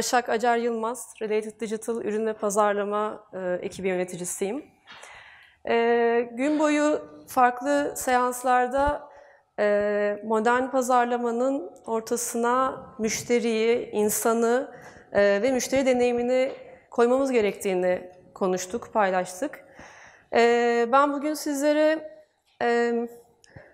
Başak Acar Yılmaz, Related Digital Ürün ve Pazarlama e, ekibi yöneticisiyim. E, gün boyu farklı seanslarda e, modern pazarlamanın ortasına müşteriyi, insanı e, ve müşteri deneyimini koymamız gerektiğini konuştuk, paylaştık. E, ben bugün sizlere... E,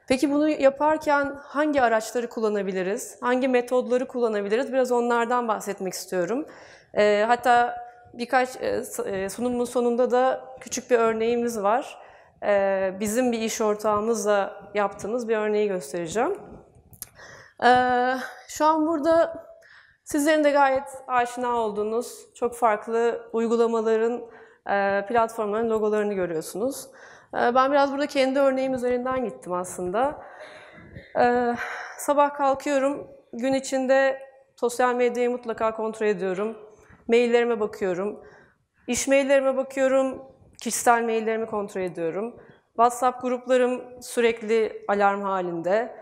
Peki bunu yaparken hangi araçları kullanabiliriz? Hangi metodları kullanabiliriz? Biraz onlardan bahsetmek istiyorum. E, hatta birkaç e, e sunumun sonunda da küçük bir örneğimiz var. E, bizim bir iş ortağımızla yaptığımız bir örneği göstereceğim. E, şu an burada sizlerin de gayet aşina olduğunuz çok farklı uygulamaların, e, platformların logolarını görüyorsunuz. Ee, ben biraz burada kendi örneğim üzerinden gittim aslında. Ee, sabah kalkıyorum, gün içinde sosyal medyayı mutlaka kontrol ediyorum. Maillerime bakıyorum. iş maillerime bakıyorum, kişisel maillerimi kontrol ediyorum. WhatsApp gruplarım sürekli alarm halinde.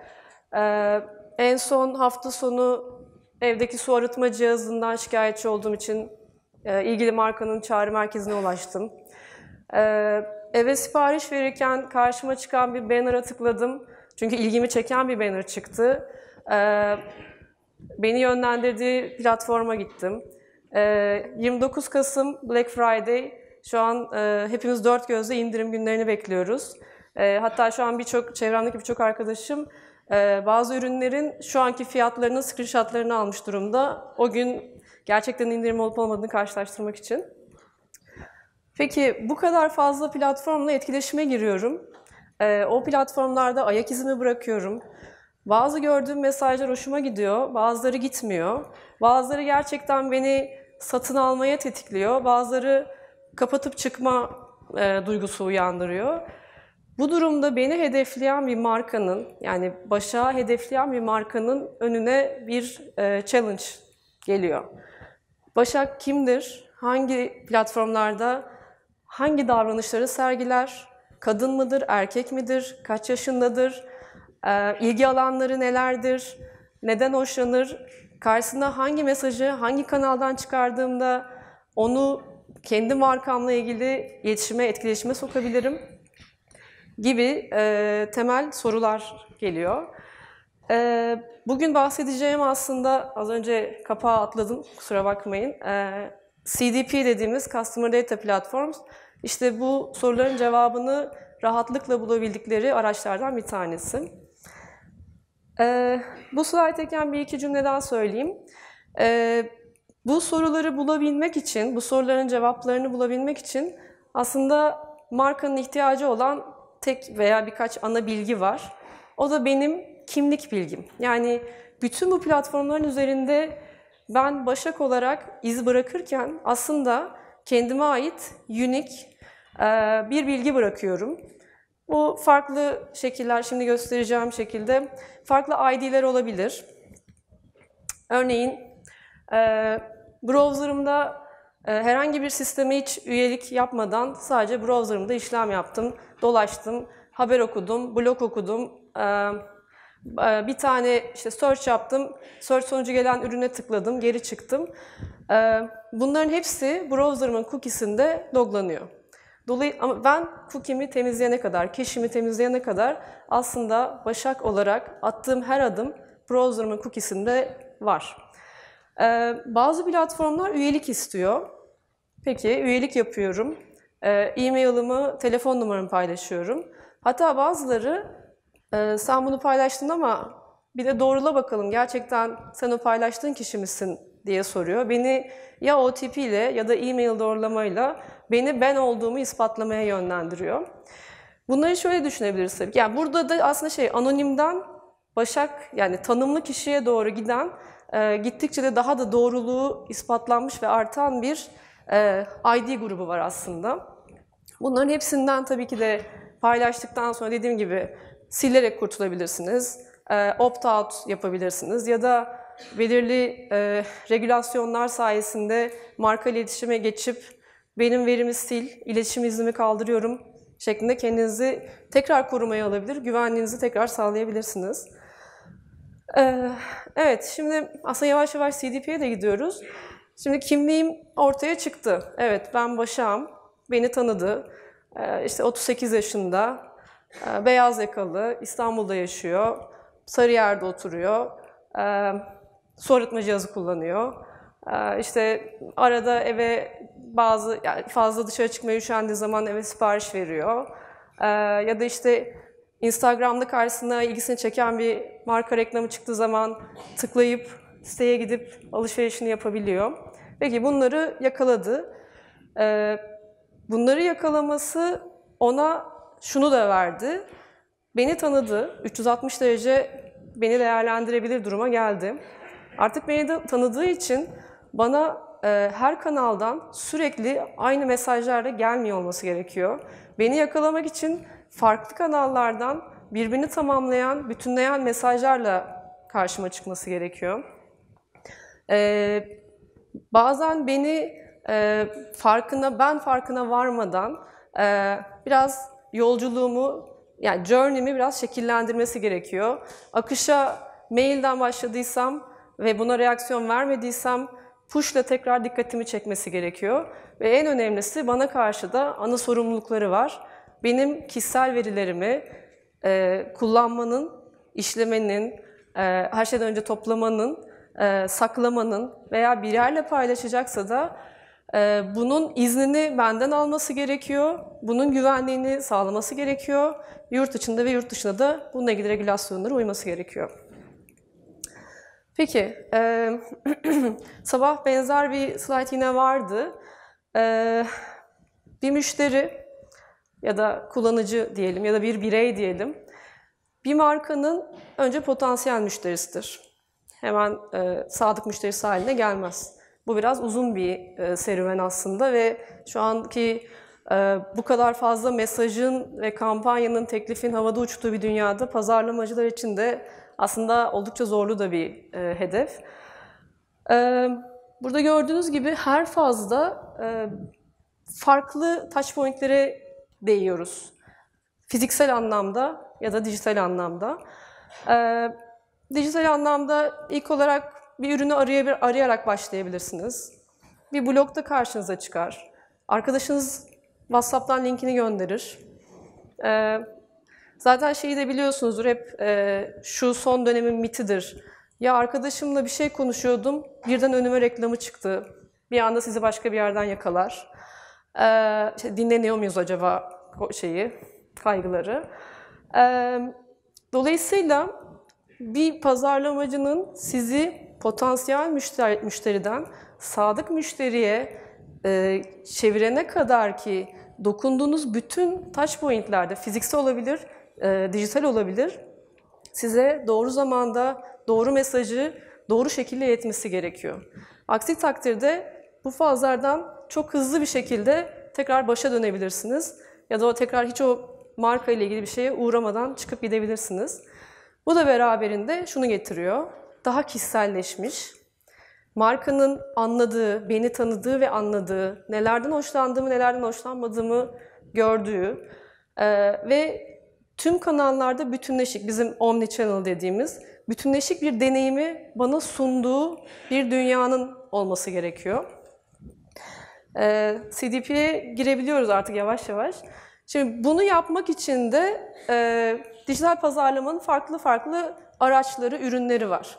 Ee, en son hafta sonu evdeki su arıtma cihazından şikayetçi olduğum için e, ilgili markanın çağrı merkezine ulaştım. Ee, eve sipariş verirken karşıma çıkan bir banner'a tıkladım. Çünkü ilgimi çeken bir banner çıktı. Ee, beni yönlendirdiği platforma gittim. Ee, 29 Kasım Black Friday. Şu an e, hepimiz dört gözle indirim günlerini bekliyoruz. E, hatta şu an birçok çevremdeki birçok arkadaşım e, bazı ürünlerin şu anki fiyatlarının screenshotlarını almış durumda. O gün gerçekten indirim olup olmadığını karşılaştırmak için. Peki bu kadar fazla platformla etkileşime giriyorum. Ee, o platformlarda ayak izimi bırakıyorum. Bazı gördüğüm mesajlar hoşuma gidiyor, bazıları gitmiyor. Bazıları gerçekten beni satın almaya tetikliyor, bazıları kapatıp çıkma e, duygusu uyandırıyor. Bu durumda beni hedefleyen bir markanın, yani başa hedefleyen bir markanın önüne bir e, challenge geliyor. Başak kimdir? Hangi platformlarda hangi davranışları sergiler, kadın mıdır, erkek midir, kaç yaşındadır, ee, ilgi alanları nelerdir, neden hoşlanır, karşısında hangi mesajı, hangi kanaldan çıkardığımda onu kendi markamla ilgili iletişime, etkileşime sokabilirim gibi e, temel sorular geliyor. E, bugün bahsedeceğim aslında, az önce kapağı atladım, kusura bakmayın. E, CDP dediğimiz Customer Data Platforms, işte bu soruların cevabını rahatlıkla bulabildikleri araçlardan bir tanesi. Ee, bu slaytteken bir iki cümle daha söyleyeyim. Ee, bu soruları bulabilmek için, bu soruların cevaplarını bulabilmek için aslında markanın ihtiyacı olan tek veya birkaç ana bilgi var. O da benim kimlik bilgim. Yani bütün bu platformların üzerinde ben başak olarak iz bırakırken aslında kendime ait unik, ee, bir bilgi bırakıyorum. Bu farklı şekiller, şimdi göstereceğim şekilde farklı ID'ler olabilir. Örneğin e, browser'ımda e, herhangi bir sisteme hiç üyelik yapmadan sadece browser'ımda işlem yaptım, dolaştım, haber okudum, blog okudum, e, bir tane işte search yaptım, search sonucu gelen ürüne tıkladım, geri çıktım. Bunların hepsi browser'ımın cookies'inde loglanıyor. Dolayı ama ben cookie'mi temizleyene kadar, keşimi temizleyene kadar aslında başak olarak attığım her adım browser'ımın cookie'sinde var. Ee, bazı platformlar üyelik istiyor. Peki üyelik yapıyorum. Ee, e-mail'ımı, telefon numaramı paylaşıyorum. Hatta bazıları e, sen bunu paylaştın ama bir de doğrula bakalım gerçekten sen o paylaştığın kişi misin diye soruyor. Beni ya OTP ile ya da e-mail doğrulamayla beni ben olduğumu ispatlamaya yönlendiriyor. Bunları şöyle düşünebiliriz tabii. Yani burada da aslında şey anonimden Başak yani tanımlı kişiye doğru giden e, gittikçe de daha da doğruluğu ispatlanmış ve artan bir e, ID grubu var aslında. Bunların hepsinden tabii ki de paylaştıktan sonra dediğim gibi silerek kurtulabilirsiniz. E, opt-out yapabilirsiniz ya da belirli e, regülasyonlar sayesinde marka iletişime geçip benim verimi sil, iletişim iznimi kaldırıyorum şeklinde kendinizi tekrar korumaya alabilir, güvenliğinizi tekrar sağlayabilirsiniz. Ee, evet, şimdi aslında yavaş yavaş CDP'ye de gidiyoruz. Şimdi kimliğim ortaya çıktı. Evet, ben Başak'ım, beni tanıdı. Ee, işte 38 yaşında, e, beyaz yakalı, İstanbul'da yaşıyor, Sarıyer'de oturuyor. Ee, su arıtma cihazı kullanıyor. Ee, işte arada eve bazı yani fazla dışarı çıkmaya üşendiği zaman eve sipariş veriyor. Ee, ya da işte Instagram'da karşısına ilgisini çeken bir marka reklamı çıktığı zaman tıklayıp siteye gidip alışverişini yapabiliyor. Peki bunları yakaladı. Ee, bunları yakalaması ona şunu da verdi. Beni tanıdı. 360 derece beni değerlendirebilir duruma geldim. Artık beni de tanıdığı için bana e, her kanaldan sürekli aynı mesajlarla gelmiyor olması gerekiyor. Beni yakalamak için farklı kanallardan birbirini tamamlayan, bütünleyen mesajlarla karşıma çıkması gerekiyor. E, bazen beni e, farkına, ben farkına varmadan e, biraz yolculuğumu, yani journey'mi biraz şekillendirmesi gerekiyor. Akışa mailden başladıysam ve buna reaksiyon vermediysem pushla tekrar dikkatimi çekmesi gerekiyor. Ve en önemlisi bana karşı da ana sorumlulukları var. Benim kişisel verilerimi e, kullanmanın, işlemenin, e, her şeyden önce toplamanın, e, saklamanın veya birerle paylaşacaksa da e, bunun iznini benden alması gerekiyor. Bunun güvenliğini sağlaması gerekiyor. Yurt içinde ve yurt dışında da bununla ilgili regülasyonlara uyması gerekiyor. Peki, e, sabah benzer bir slide yine vardı. E, bir müşteri ya da kullanıcı diyelim ya da bir birey diyelim, bir markanın önce potansiyel müşterisidir. Hemen e, sadık müşterisi haline gelmez. Bu biraz uzun bir e, serüven aslında ve şu anki ee, bu kadar fazla mesajın ve kampanyanın, teklifin havada uçtuğu bir dünyada pazarlamacılar için de aslında oldukça zorlu da bir e, hedef. E, burada gördüğünüz gibi her fazda e, farklı touch pointlere değiyoruz. Fiziksel anlamda ya da dijital anlamda. E, dijital anlamda ilk olarak bir ürünü arayarak başlayabilirsiniz. Bir da karşınıza çıkar. Arkadaşınız WhatsApp'tan linkini gönderir. Ee, Zaten şeyi de biliyorsunuzdur hep e, şu son dönemin mitidir. Ya arkadaşımla bir şey konuşuyordum, birden önüme reklamı çıktı. Bir anda sizi başka bir yerden yakalar. E, işte dinleniyor muyuz acaba şeyi, kaygıları? E, dolayısıyla bir pazarlamacının sizi potansiyel müşteri, müşteriden sadık müşteriye e, çevirene kadar ki dokunduğunuz bütün touch pointlerde fiziksel olabilir, e, dijital olabilir, size doğru zamanda doğru mesajı doğru şekilde yetmesi gerekiyor. Aksi takdirde bu fazlardan çok hızlı bir şekilde tekrar başa dönebilirsiniz. Ya da tekrar hiç o marka ile ilgili bir şeye uğramadan çıkıp gidebilirsiniz. Bu da beraberinde şunu getiriyor. Daha kişiselleşmiş, markanın anladığı, beni tanıdığı ve anladığı, nelerden hoşlandığımı, nelerden hoşlanmadığımı gördüğü e, ve Tüm kanallarda bütünleşik, bizim omni channel dediğimiz, bütünleşik bir deneyimi bana sunduğu bir dünyanın olması gerekiyor. Ee, CDP'ye girebiliyoruz artık yavaş yavaş. Şimdi bunu yapmak için de e, dijital pazarlamanın farklı farklı araçları, ürünleri var.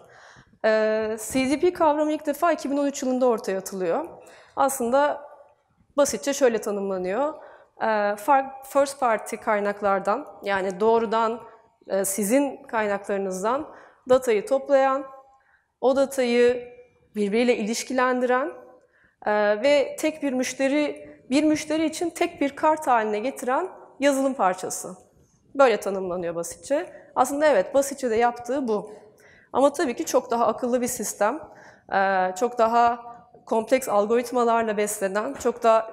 E, ee, CDP kavramı ilk defa 2013 yılında ortaya atılıyor. Aslında basitçe şöyle tanımlanıyor. Ee, first party kaynaklardan yani doğrudan e, sizin kaynaklarınızdan datayı toplayan, o datayı birbiriyle ilişkilendiren e, ve tek bir müşteri bir müşteri için tek bir kart haline getiren yazılım parçası. Böyle tanımlanıyor basitçe. Aslında evet basitçe de yaptığı bu. Ama tabii ki çok daha akıllı bir sistem, e, çok daha kompleks algoritmalarla beslenen, çok da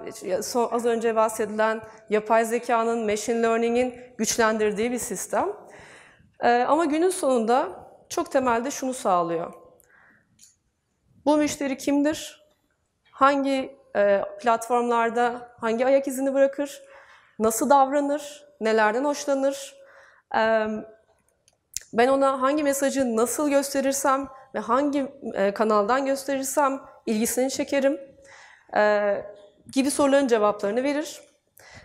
az önce bahsedilen yapay zekanın, machine learning'in güçlendirdiği bir sistem. Ee, ama günün sonunda çok temelde şunu sağlıyor. Bu müşteri kimdir? Hangi e, platformlarda hangi ayak izini bırakır? Nasıl davranır? Nelerden hoşlanır? Ben ona hangi mesajı nasıl gösterirsem ve hangi e, kanaldan gösterirsem ilgisini çekerim e, gibi soruların cevaplarını verir.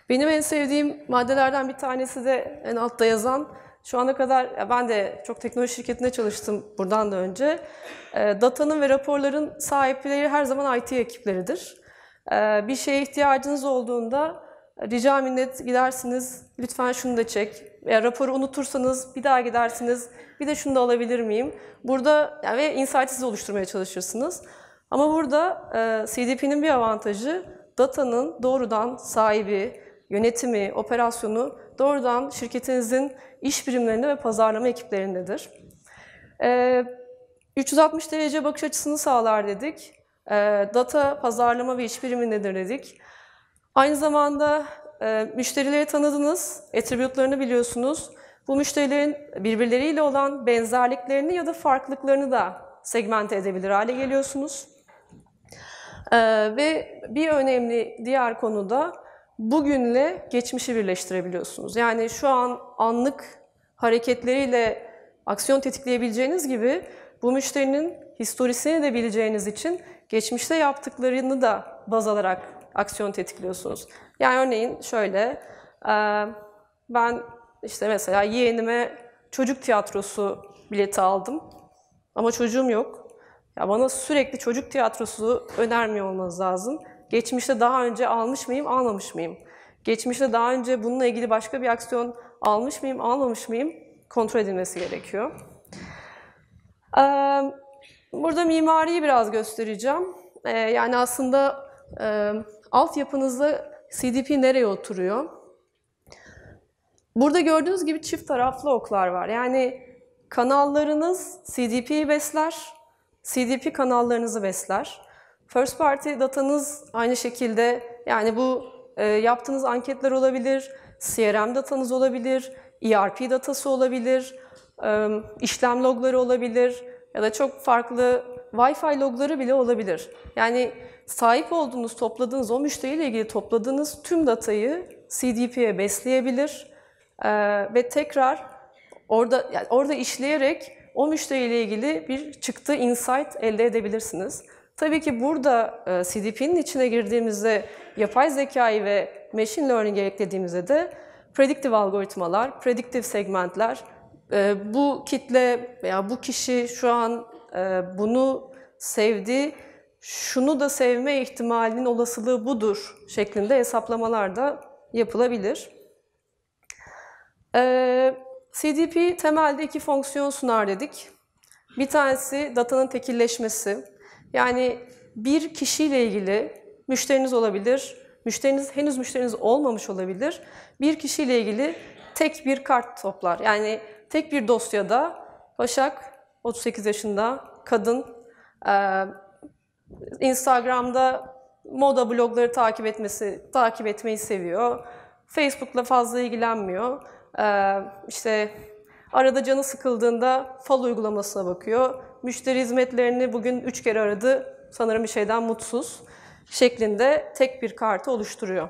Benim en sevdiğim maddelerden bir tanesi de en altta yazan. Şu ana kadar ben de çok teknoloji şirketinde çalıştım buradan da önce. E, datanın ve raporların sahipleri her zaman IT ekipleridir. E, bir şeye ihtiyacınız olduğunda rica minnet gidersiniz, lütfen şunu da çek. Ya raporu unutursanız bir daha gidersiniz, bir de şunu da alabilir miyim? Burada yani ve insight'ı oluşturmaya çalışırsınız. Ama burada e, CDP'nin bir avantajı datanın doğrudan sahibi, yönetimi, operasyonu doğrudan şirketinizin iş birimlerinde ve pazarlama ekiplerindedir. E, 360 derece bakış açısını sağlar dedik. E, data pazarlama ve iş birimi nedir dedik. Aynı zamanda e, müşterileri tanıdınız, attribute'larını biliyorsunuz. Bu müşterilerin birbirleriyle olan benzerliklerini ya da farklılıklarını da segmente edebilir hale geliyorsunuz. Ee, ve bir önemli diğer konu da bugünle geçmişi birleştirebiliyorsunuz. Yani şu an anlık hareketleriyle aksiyon tetikleyebileceğiniz gibi bu müşterinin historisini de bileceğiniz için geçmişte yaptıklarını da baz alarak aksiyon tetikliyorsunuz. Yani örneğin şöyle, e, ben işte mesela yeğenime çocuk tiyatrosu bileti aldım ama çocuğum yok. Ya bana sürekli çocuk tiyatrosu önermiyor olmanız lazım. Geçmişte daha önce almış mıyım, almamış mıyım? Geçmişte daha önce bununla ilgili başka bir aksiyon almış mıyım, almamış mıyım? Kontrol edilmesi gerekiyor. burada mimariyi biraz göstereceğim. yani aslında e, altyapınızda CDP nereye oturuyor? Burada gördüğünüz gibi çift taraflı oklar var. Yani kanallarınız CDP'yi besler, CDP kanallarınızı besler. First party datanız aynı şekilde yani bu e, yaptığınız anketler olabilir, CRM datanız olabilir, ERP datası olabilir, e, işlem logları olabilir ya da çok farklı Wi-Fi logları bile olabilir. Yani sahip olduğunuz, topladığınız, o müşteriyle ilgili topladığınız tüm datayı CDP'ye besleyebilir e, ve tekrar orada yani orada işleyerek o müşteriyle ilgili bir çıktı insight elde edebilirsiniz. Tabii ki burada e, CDP'nin içine girdiğimizde yapay zekayı ve machine learning'e eklediğimizde de prediktif algoritmalar, prediktif segmentler, e, bu kitle veya bu kişi şu an e, bunu sevdi, şunu da sevme ihtimalinin olasılığı budur şeklinde hesaplamalar da yapılabilir. Ee, CDP temelde iki fonksiyon sunar dedik. Bir tanesi datanın tekilleşmesi. Yani bir kişiyle ilgili müşteriniz olabilir, müşteriniz henüz müşteriniz olmamış olabilir. Bir kişiyle ilgili tek bir kart toplar. Yani tek bir dosyada Başak 38 yaşında kadın Instagram'da moda blogları takip etmesi takip etmeyi seviyor. Facebook'la fazla ilgilenmiyor ee, işte arada canı sıkıldığında fal uygulamasına bakıyor. Müşteri hizmetlerini bugün üç kere aradı, sanırım bir şeyden mutsuz şeklinde tek bir kartı oluşturuyor.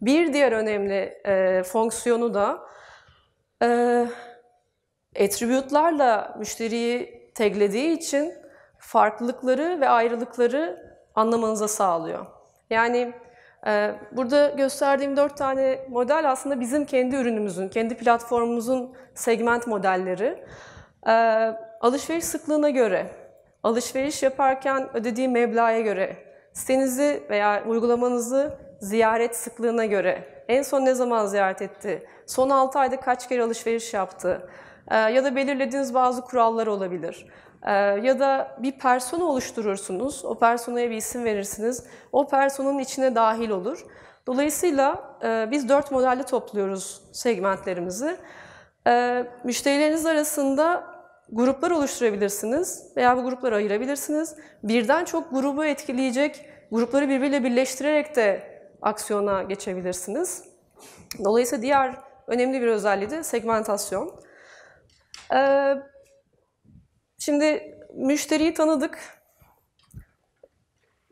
Bir diğer önemli e, fonksiyonu da e, attribute'larla müşteriyi taglediği için farklılıkları ve ayrılıkları anlamanıza sağlıyor. Yani ee, burada gösterdiğim dört tane model aslında bizim kendi ürünümüzün, kendi platformumuzun segment modelleri. Ee, alışveriş sıklığına göre, alışveriş yaparken ödediği meblağa göre, sitenizi veya uygulamanızı ziyaret sıklığına göre, en son ne zaman ziyaret etti, son 6 ayda kaç kere alışveriş yaptı ee, ya da belirlediğiniz bazı kurallar olabilir. Ee, ya da bir persona oluşturursunuz, o personaya bir isim verirsiniz, o personanın içine dahil olur. Dolayısıyla e, biz dört modelle topluyoruz segmentlerimizi. E, müşterileriniz arasında gruplar oluşturabilirsiniz veya bu grupları ayırabilirsiniz. Birden çok grubu etkileyecek grupları birbiriyle birleştirerek de aksiyona geçebilirsiniz. Dolayısıyla diğer önemli bir özelliği de segmentasyon. E, Şimdi müşteriyi tanıdık.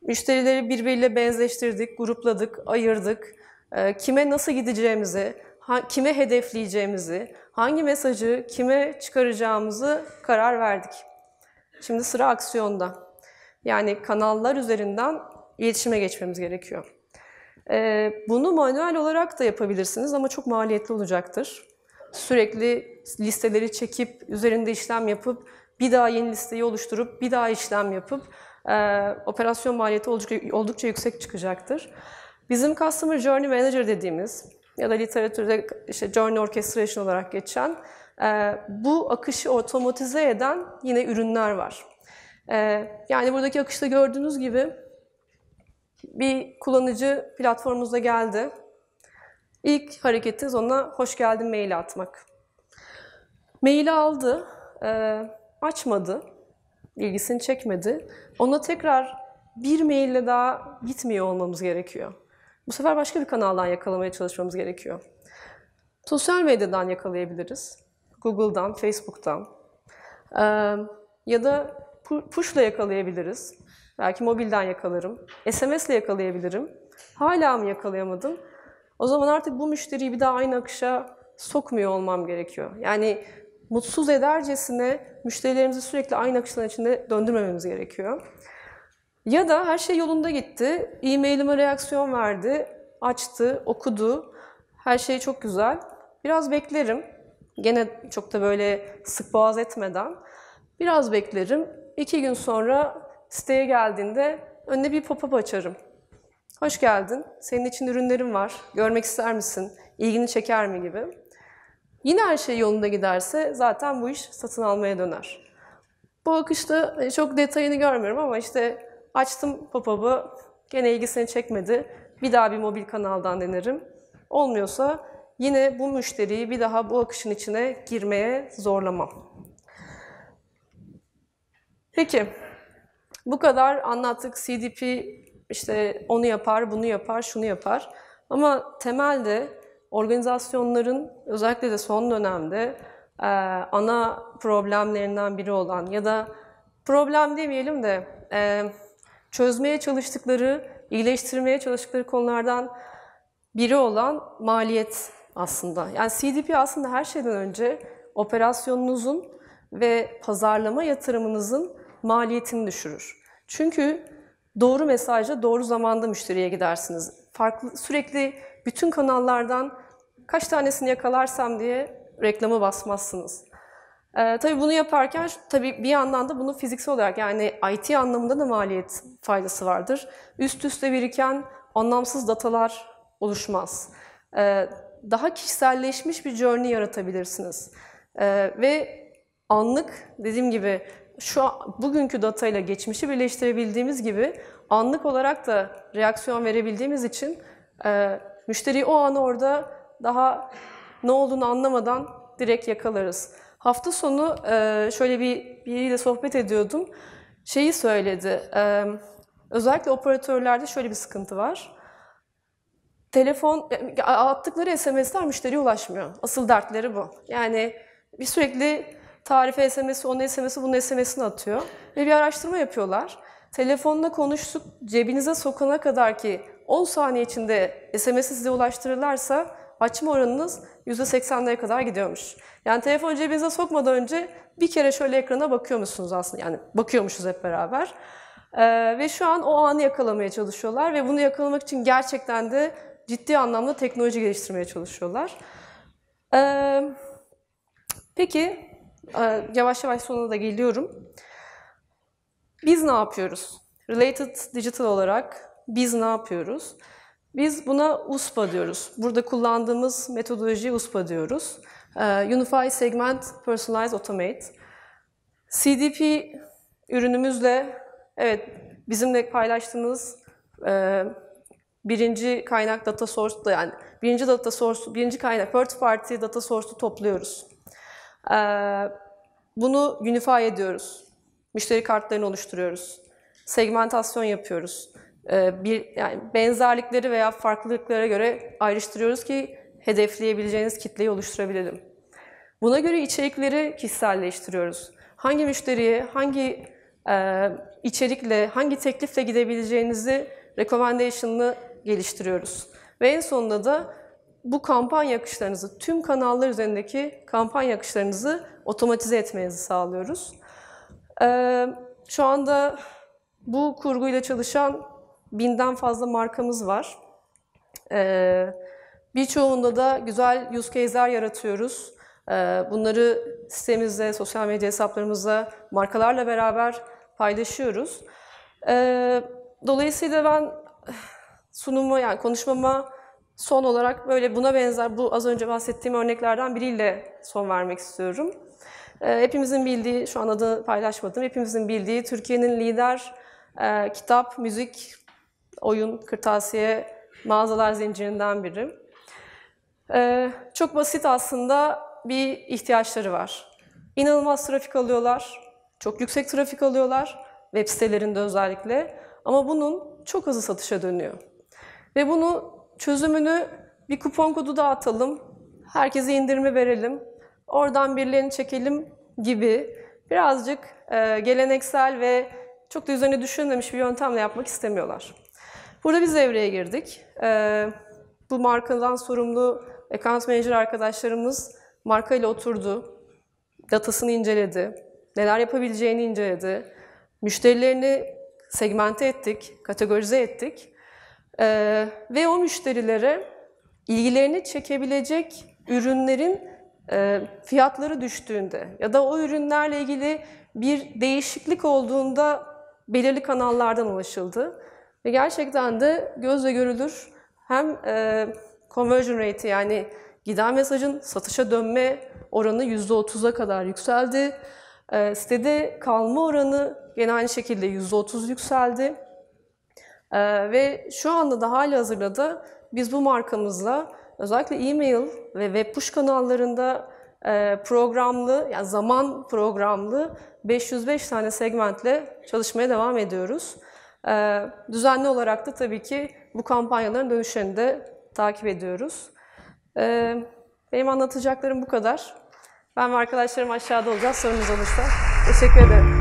Müşterileri birbiriyle benzeştirdik, grupladık, ayırdık. Ee, kime nasıl gideceğimizi, kime hedefleyeceğimizi, hangi mesajı kime çıkaracağımızı karar verdik. Şimdi sıra aksiyonda. Yani kanallar üzerinden iletişime geçmemiz gerekiyor. Ee, bunu manuel olarak da yapabilirsiniz ama çok maliyetli olacaktır. Sürekli listeleri çekip, üzerinde işlem yapıp bir daha yeni listeyi oluşturup bir daha işlem yapıp e, operasyon maliyeti oldukça, oldukça yüksek çıkacaktır. Bizim Customer Journey Manager dediğimiz ya da literatürde işte Journey Orchestration olarak geçen e, bu akışı otomatize eden yine ürünler var. E, yani buradaki akışta gördüğünüz gibi bir kullanıcı platformumuza geldi. İlk hareketiniz ona hoş geldin maili atmak. Maili aldı açmadı, ilgisini çekmedi. Ona tekrar bir maille daha gitmiyor olmamız gerekiyor. Bu sefer başka bir kanaldan yakalamaya çalışmamız gerekiyor. Sosyal medyadan yakalayabiliriz. Google'dan, Facebook'tan. Ee, ya da push'la yakalayabiliriz. Belki mobilden yakalarım. SMS'le yakalayabilirim. Hala mı yakalayamadım? O zaman artık bu müşteriyi bir daha aynı akışa sokmuyor olmam gerekiyor. Yani mutsuz edercesine müşterilerimizi sürekli aynı akışların içinde döndürmememiz gerekiyor. Ya da her şey yolunda gitti, e-mailime reaksiyon verdi, açtı, okudu, her şey çok güzel. Biraz beklerim, gene çok da böyle sık boğaz etmeden. Biraz beklerim, iki gün sonra siteye geldiğinde önüne bir pop-up açarım. Hoş geldin, senin için ürünlerim var, görmek ister misin, ilgini çeker mi gibi. Yine her şey yolunda giderse zaten bu iş satın almaya döner. Bu akışta e, çok detayını görmüyorum ama işte açtım pop-up'ı, gene ilgisini çekmedi. Bir daha bir mobil kanaldan denerim. Olmuyorsa yine bu müşteriyi bir daha bu akışın içine girmeye zorlamam. Peki, bu kadar anlattık. CDP işte onu yapar, bunu yapar, şunu yapar. Ama temelde organizasyonların özellikle de son dönemde e, ana problemlerinden biri olan ya da problem demeyelim de e, çözmeye çalıştıkları, iyileştirmeye çalıştıkları konulardan biri olan maliyet aslında. Yani CDP aslında her şeyden önce operasyonunuzun ve pazarlama yatırımınızın maliyetini düşürür. Çünkü doğru mesajla doğru zamanda müşteriye gidersiniz. Farklı sürekli bütün kanallardan kaç tanesini yakalarsam diye reklamı basmazsınız. Ee, tabii bunu yaparken tabii bir yandan da bunu fiziksel olarak yani IT anlamında da maliyet faydası vardır. Üst üste biriken anlamsız datalar oluşmaz. Ee, daha kişiselleşmiş bir journey yaratabilirsiniz. Ee, ve anlık dediğim gibi şu an, bugünkü datayla geçmişi birleştirebildiğimiz gibi anlık olarak da reaksiyon verebildiğimiz için e, Müşteriyi o an orada daha ne olduğunu anlamadan direkt yakalarız. Hafta sonu e, şöyle bir biriyle sohbet ediyordum. Şeyi söyledi. E, özellikle operatörlerde şöyle bir sıkıntı var. Telefon e, attıkları SMS'ler müşteriye ulaşmıyor. Asıl dertleri bu. Yani bir sürekli tarife SMS'i, onun SMS'i, bunun SMS'ini atıyor. Ve bir araştırma yapıyorlar. Telefonla konuştuk, cebinize sokana kadar ki 10 saniye içinde SMS size ulaştırırlarsa açma oranınız %80'lere kadar gidiyormuş. Yani telefonu cebinize sokmadan önce bir kere şöyle ekrana bakıyor musunuz aslında? Yani bakıyormuşuz hep beraber. Ee, ve şu an o anı yakalamaya çalışıyorlar ve bunu yakalamak için gerçekten de ciddi anlamda teknoloji geliştirmeye çalışıyorlar. Ee, peki, e, yavaş yavaş sonuna da geliyorum. Biz ne yapıyoruz? Related Digital olarak biz ne yapıyoruz? Biz buna USPA diyoruz. Burada kullandığımız metodolojiyi USPA diyoruz. Ee, Unified Segment Personalized Automate. CDP ürünümüzle, evet bizimle paylaştığınız e, birinci kaynak data source da yani birinci data source, birinci kaynak third party data source'u topluyoruz. Ee, bunu unify ediyoruz. Müşteri kartlarını oluşturuyoruz. Segmentasyon yapıyoruz. E, bir yani benzerlikleri veya farklılıklara göre ayrıştırıyoruz ki hedefleyebileceğiniz kitleyi oluşturabilelim. Buna göre içerikleri kişiselleştiriyoruz. Hangi müşteriye, hangi e, içerikle, hangi teklifle gidebileceğinizi recommendation'ını geliştiriyoruz. Ve en sonunda da bu kampanya akışlarınızı, tüm kanallar üzerindeki kampanya akışlarınızı otomatize etmenizi sağlıyoruz. E, şu anda bu kurguyla çalışan binden fazla markamız var. Ee, birçoğunda da güzel use case'ler yaratıyoruz. Ee, bunları sitemizde, sosyal medya hesaplarımızda markalarla beraber paylaşıyoruz. Ee, dolayısıyla ben sunumu, yani konuşmama son olarak böyle buna benzer bu az önce bahsettiğim örneklerden biriyle son vermek istiyorum. hepimizin bildiği, şu an adı paylaşmadım, hepimizin bildiği Türkiye'nin lider e, kitap, müzik oyun kırtasiye mağazalar zincirinden biri. Ee, çok basit aslında bir ihtiyaçları var. İnanılmaz trafik alıyorlar, çok yüksek trafik alıyorlar web sitelerinde özellikle ama bunun çok hızlı satışa dönüyor. Ve bunu çözümünü bir kupon kodu dağıtalım, herkese indirimi verelim, oradan birilerini çekelim gibi birazcık e, geleneksel ve çok da üzerine düşünmemiş bir yöntemle yapmak istemiyorlar. Burada biz devreye girdik. Ee, bu markadan sorumlu account manager arkadaşlarımız ile oturdu, datasını inceledi, neler yapabileceğini inceledi. Müşterilerini segmente ettik, kategorize ettik. Ee, ve o müşterilere ilgilerini çekebilecek ürünlerin e, fiyatları düştüğünde ya da o ürünlerle ilgili bir değişiklik olduğunda belirli kanallardan ulaşıldı. Ve gerçekten de gözle görülür hem e, conversion rate yani giden mesajın satışa dönme oranı %30'a kadar yükseldi. E, sitede kalma oranı yine aynı şekilde %30 yükseldi. E, ve şu anda da hali hazırladı. biz bu markamızla özellikle e-mail ve web push kanallarında e, programlı, yani zaman programlı 505 tane segmentle çalışmaya devam ediyoruz. Ee, düzenli olarak da tabii ki bu kampanyaların dönüşlerini de takip ediyoruz. Ee, benim anlatacaklarım bu kadar. Ben ve arkadaşlarım aşağıda olacağız sorunuz olursa. Teşekkür ederim.